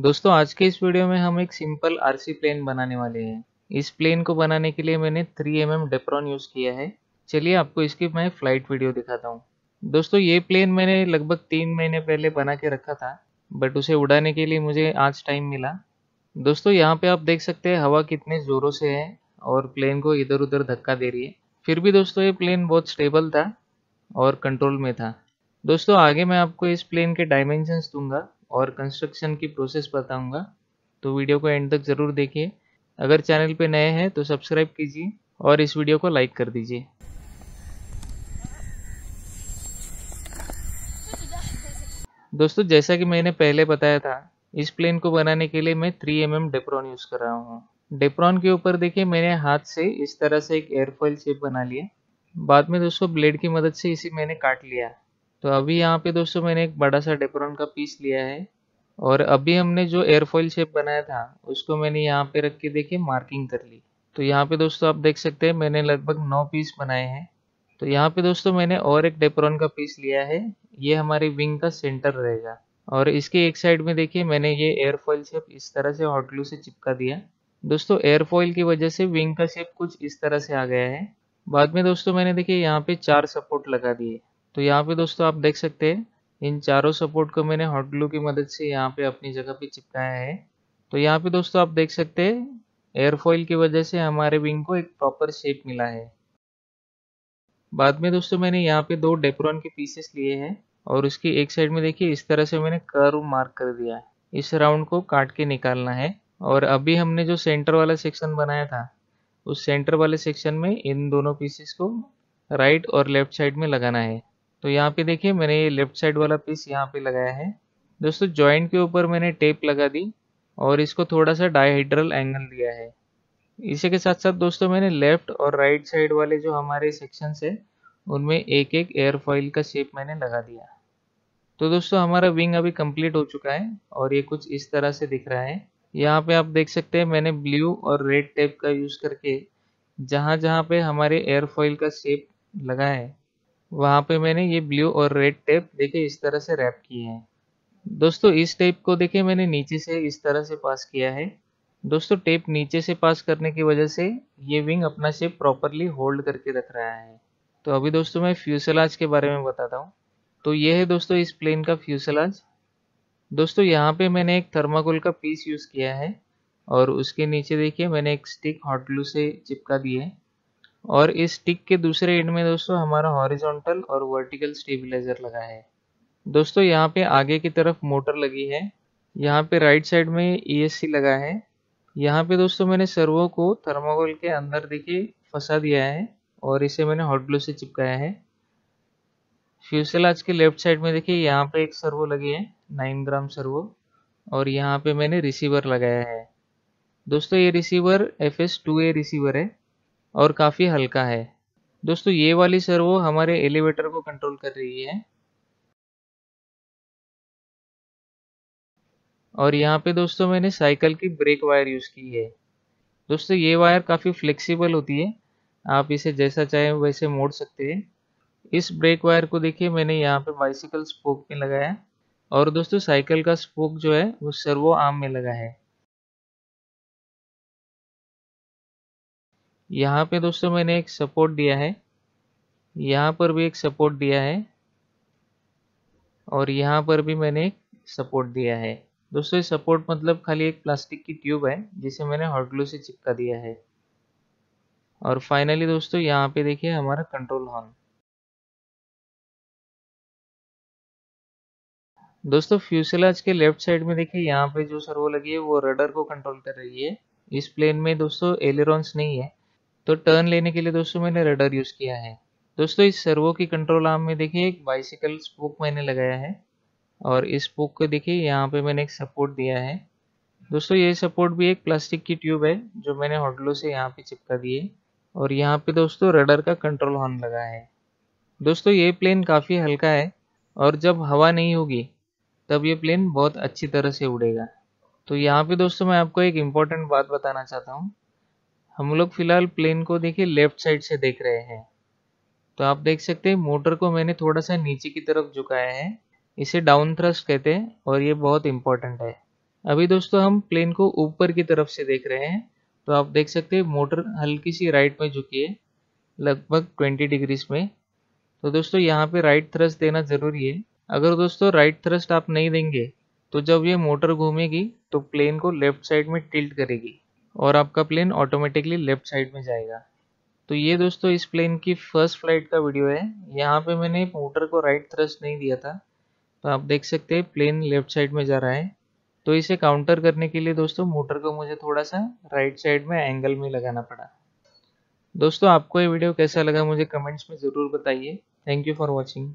दोस्तों आज के इस वीडियो में हम एक सिंपल आरसी प्लेन बनाने वाले हैं इस प्लेन को बनाने के लिए मैंने 3 एम mm डेप्रॉन यूज़ किया है चलिए आपको इसकी मैं फ्लाइट वीडियो दिखाता हूँ दोस्तों ये प्लेन मैंने लगभग तीन महीने पहले बना के रखा था बट उसे उड़ाने के लिए मुझे आज टाइम मिला दोस्तों यहाँ पे आप देख सकते हैं हवा कितने ज़ोरों से है और प्लेन को इधर उधर धक्का दे रही है फिर भी दोस्तों ये प्लेन बहुत स्टेबल था और कंट्रोल में था दोस्तों आगे मैं आपको इस प्लेन के डायमेंशंस दूंगा और कंस्ट्रक्शन की प्रोसेस बताऊंगा तो वीडियो को एंड तक ज़रूर देखिए अगर चैनल पे नए हैं तो सब्सक्राइब कीजिए और इस वीडियो को लाइक कर दीजिए दोस्तों जैसा कि मैंने पहले बताया था इस प्लेन को बनाने के लिए मैं 3 एम mm डेप्रॉन यूज़ कर रहा हूँ डेप्रॉन के ऊपर देखिए मैंने हाथ से इस तरह से एक एयरफॉइल शेप बना लिया बाद में दोस्तों ब्लेड की मदद से इसे मैंने काट लिया तो अभी यहाँ पे दोस्तों मैंने एक बड़ा सा डेपोरन का पीस लिया है और अभी हमने जो एयरफॉइल शेप बनाया था उसको मैंने यहाँ पे रख के देखिए मार्किंग कर ली तो यहाँ पे दोस्तों आप देख सकते हैं मैंने लगभग नौ पीस बनाए हैं तो यहाँ पे दोस्तों मैंने और एक डेपोरन का पीस लिया है ये हमारी विंग का सेंटर रहेगा और इसके एक साइड में देखिए मैंने ये एयरफॉइल शेप इस तरह से हॉट ग्लू से चिपका दिया दोस्तों एयरफॉइल की वजह से विंग का शेप कुछ इस तरह से आ गया है बाद में दोस्तों मैंने देखिए यहाँ पे चार सपोर्ट लगा दिए तो यहाँ पे दोस्तों आप देख सकते हैं इन चारों सपोर्ट को मैंने हॉट ग्लू की मदद से यहाँ पे अपनी जगह पे चिपकाया है तो यहाँ पे दोस्तों आप देख सकते हैं एयरफॉइल की वजह से हमारे विंग को एक प्रॉपर शेप मिला है बाद में दोस्तों मैंने यहाँ पे दो डेपरॉन के पीसेस लिए हैं और उसकी एक साइड में देखिए इस तरह से मैंने कर्व मार्क कर दिया है इस राउंड को काट के निकालना है और अभी हमने जो सेंटर वाला सेक्शन बनाया था उस सेंटर वाले सेक्शन में इन दोनों पीसेस को राइट और लेफ्ट साइड में लगाना है तो यहाँ पे देखिए मैंने ये लेफ्ट साइड वाला पीस यहाँ पे लगाया है दोस्तों जॉइंट के ऊपर मैंने टेप लगा दी और इसको थोड़ा सा डायहाइड्रल एंगल दिया है इसी के साथ साथ दोस्तों मैंने लेफ्ट और राइट साइड वाले जो हमारे सेक्शन है उनमें एक एक एयरफॉइल का शेप मैंने लगा दिया तो दोस्तों हमारा विंग अभी कंप्लीट हो चुका है और ये कुछ इस तरह से दिख रहा है यहाँ पे आप देख सकते हैं मैंने ब्लू और रेड टेप का यूज़ करके जहाँ जहाँ पे हमारे एयरफॉइल का शेप लगा है वहाँ पे मैंने ये ब्लू और रेड टेप देखिए इस तरह से रैप किए हैं दोस्तों इस टेप को देखिए मैंने नीचे से इस तरह से पास किया है दोस्तों टेप नीचे से पास करने की वजह से ये विंग अपना शेप प्रॉपरली होल्ड करके रख रहा है तो अभी दोस्तों मैं फ्यूसलाज के बारे में बताता हूँ तो ये है दोस्तों इस प्लेन का फ्यूसलाज दोस्तों यहाँ पे मैंने एक थर्माकोल का पीस यूज़ किया है और उसके नीचे देखिए मैंने एक स्टिक हॉट ग्लू से चिपका दी है और इस टिक के दूसरे एंड में दोस्तों हमारा हॉरिजॉन्टल और वर्टिकल स्टेबिलाईजर लगा है दोस्तों यहाँ पे आगे की तरफ मोटर लगी है यहाँ पे राइट साइड में ईएससी e लगा है यहाँ पे दोस्तों मैंने सर्वो को थर्माकोल के अंदर देखे फंसा दिया है और इसे मैंने हॉट ग्लू से चिपकाया है फ्यूसलाज के लेफ्ट साइड में देखिए यहाँ पे एक सर्वो लगी है नाइन ग्राम सर्वो और यहाँ पे मैंने रिसीवर लगाया है दोस्तों ये receiver F S two A receiver है और काफ़ी हल्का है दोस्तों ये वाली सर्वो हमारे एलिवेटर को कंट्रोल कर रही है और यहाँ पे दोस्तों मैंने साइकिल की ब्रेक वायर यूज़ की है दोस्तों ये वायर काफ़ी फ्लेक्सिबल होती है आप इसे जैसा चाहें वैसे मोड़ सकते हैं इस ब्रेक वायर को देखिए मैंने यहाँ पे बाइसिकल स्पोक में लगाया और दोस्तों साइकिल का स्पोक जो है वो सर्वो आर्म में लगा है यहाँ पे दोस्तों मैंने एक सपोर्ट दिया है यहाँ पर भी एक सपोर्ट दिया है और यहाँ पर भी मैंने एक सपोर्ट दिया है दोस्तों ये सपोर्ट मतलब खाली एक प्लास्टिक की ट्यूब है जिसे मैंने हॉट ग्लू से चिपका दिया है और फाइनली दोस्तों यहाँ पे देखिए हमारा कंट्रोल हॉर्न दोस्तों फ्यूसलाज के लेफ्ट साइड में देखिए यहाँ पे जो सर्वो लगी है वो रडर को कंट्रोल कर रही है इस प्लेन में दोस्तों एलिरोन्स नहीं है तो टर्न लेने के लिए दोस्तों मैंने रडर यूज़ किया है दोस्तों इस सर्वो की कंट्रोल आर्म में देखिए एक बाइसिकल स्पोक मैंने लगाया है और इस स्पोक को देखिए यहाँ पे मैंने एक सपोर्ट दिया है दोस्तों ये सपोर्ट भी एक प्लास्टिक की ट्यूब है जो मैंने होटलों से यहाँ पे चिपका दिए और यहाँ पे दोस्तों रडर का कंट्रोल हॉर्न लगा है दोस्तों ये प्लेन काफ़ी हल्का है और जब हवा नहीं होगी तब ये प्लेन बहुत अच्छी तरह से उड़ेगा तो यहाँ पे दोस्तों मैं आपको एक इम्पॉर्टेंट बात बताना चाहता हूँ हम लोग फिलहाल प्लेन को देखिए लेफ्ट साइड से देख रहे हैं तो आप देख सकते हैं मोटर को मैंने थोड़ा सा नीचे की तरफ झुकाया है इसे डाउन थ्रस्ट कहते हैं और ये बहुत इंपॉर्टेंट है अभी दोस्तों हम प्लेन को ऊपर की तरफ से देख रहे हैं तो आप देख सकते हैं मोटर हल्की सी राइट में झुकी है लगभग 20 डिग्रीज में तो दोस्तों यहाँ पे राइट थ्रस्ट देना ज़रूरी है अगर दोस्तों राइट थ्रस्ट आप नहीं देंगे तो जब ये मोटर घूमेगी तो प्लेन को लेफ्ट साइड में टिल्ट करेगी और आपका प्लेन ऑटोमेटिकली लेफ्ट साइड में जाएगा तो ये दोस्तों इस प्लेन की फर्स्ट फ्लाइट का वीडियो है यहाँ पे मैंने मोटर को राइट थ्रस्ट नहीं दिया था तो आप देख सकते हैं प्लेन लेफ्ट साइड में जा रहा है तो इसे काउंटर करने के लिए दोस्तों मोटर को मुझे थोड़ा सा राइट साइड में एंगल में लगाना पड़ा दोस्तों आपको ये वीडियो कैसा लगा मुझे कमेंट्स में ज़रूर बताइए थैंक यू फॉर वॉचिंग